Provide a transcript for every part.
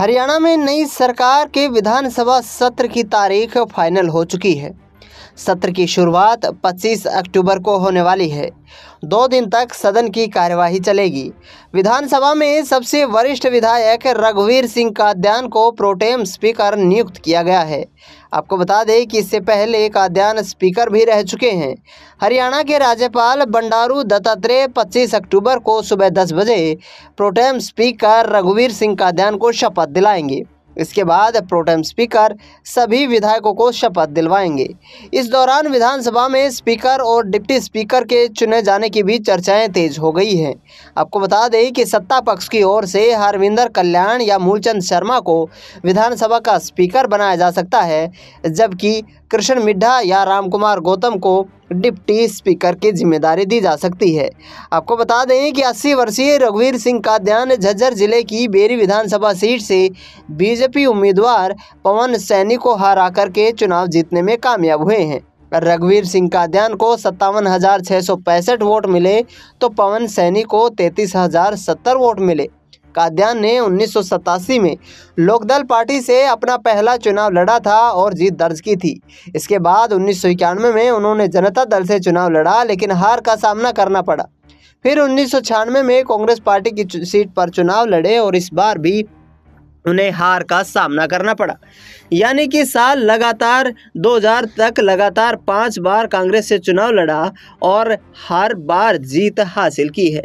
हरियाणा में नई सरकार के विधानसभा सत्र की तारीख फाइनल हो चुकी है सत्र की शुरुआत 25 अक्टूबर को होने वाली है दो दिन तक सदन की कार्यवाही चलेगी विधानसभा में सबसे वरिष्ठ विधायक रघुवीर सिंह काद्यान को प्रोटेम स्पीकर नियुक्त किया गया है आपको बता दें कि इससे पहले काद्यान स्पीकर भी रह चुके हैं हरियाणा के राज्यपाल बंडारू दत्तात्रेय पच्चीस अक्टूबर को सुबह दस बजे प्रोटेम स्पीकर रघुवीर सिंह काद्यान को शपथ दिलाएंगे इसके बाद प्रोटेम स्पीकर सभी विधायकों को शपथ दिलवाएंगे इस दौरान विधानसभा में स्पीकर और डिप्टी स्पीकर के चुने जाने की भी चर्चाएं तेज हो गई हैं आपको बता दें कि सत्ता पक्ष की ओर से हरविंदर कल्याण या मूलचंद शर्मा को विधानसभा का स्पीकर बनाया जा सकता है जबकि कृष्ण मिड्ढा या रामकुमार गौतम को डिप्टी स्पीकर की जिम्मेदारी दी जा सकती है आपको बता दें कि 80 वर्षीय रघुवीर सिंह का ध्यान झज्जर जिले की बेरी विधानसभा सीट से बीजेपी उम्मीदवार पवन सैनी को हरा करके चुनाव जीतने में कामयाब हुए हैं रघुवीर सिंह काद्यान को सत्तावन हज़ार छः सौ पैंसठ वोट मिले तो पवन सैनी को तैंतीस हज़ार सत्तर वोट मिले कादयान ने उन्नीस में लोकदल पार्टी से अपना पहला चुनाव लड़ा था और जीत दर्ज की थी इसके बाद उन्नीस में उन्होंने जनता दल से चुनाव लड़ा लेकिन हार का सामना करना पड़ा फिर उन्नीस में कांग्रेस पार्टी की सीट पर चुनाव लड़े और इस बार भी उन्हें हार का सामना करना पड़ा यानी कि साल लगातार 2000 तक लगातार पांच बार कांग्रेस से चुनाव लड़ा और हर बार जीत हासिल की है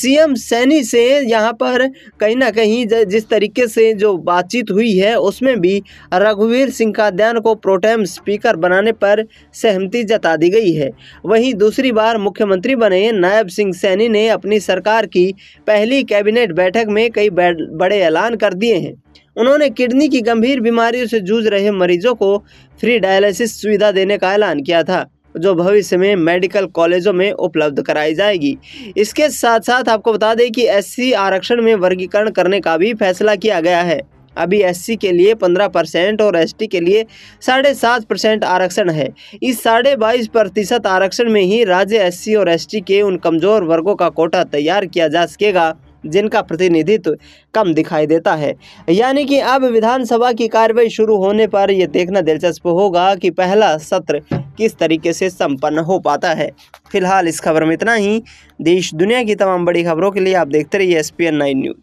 सीएम सैनी से यहाँ पर कहीं ना कहीं जिस तरीके से जो बातचीत हुई है उसमें भी रघुवीर सिंह काद्यान को प्रोटेम स्पीकर बनाने पर सहमति जता दी गई है वहीं दूसरी बार मुख्यमंत्री बने नायब सिंह सैनी ने अपनी सरकार की पहली कैबिनेट बैठक में कई बड़े ऐलान कर दिए हैं उन्होंने किडनी की गंभीर बीमारियों से जूझ रहे मरीजों को फ्री डायलिसिस सुविधा देने का ऐलान किया था जो भविष्य में मेडिकल कॉलेजों में उपलब्ध कराई जाएगी इसके साथ साथ आपको बता दें कि एस आरक्षण में वर्गीकरण करने का भी फैसला किया गया है अभी एससी के लिए पंद्रह परसेंट और एसटी के लिए साढ़े सात परसेंट आरक्षण है इस साढ़े बाईस प्रतिशत आरक्षण में ही राज्य एससी और एसटी के उन कमज़ोर वर्गों का कोटा तैयार किया जा सकेगा जिनका प्रतिनिधित्व कम दिखाई देता है यानी कि अब विधानसभा की कार्रवाई शुरू होने पर यह देखना दिलचस्प होगा कि पहला सत्र किस तरीके से संपन्न हो पाता है फिलहाल इस खबर में इतना ही देश दुनिया की तमाम बड़ी खबरों के लिए आप देखते रहिए एस पी न्यूज़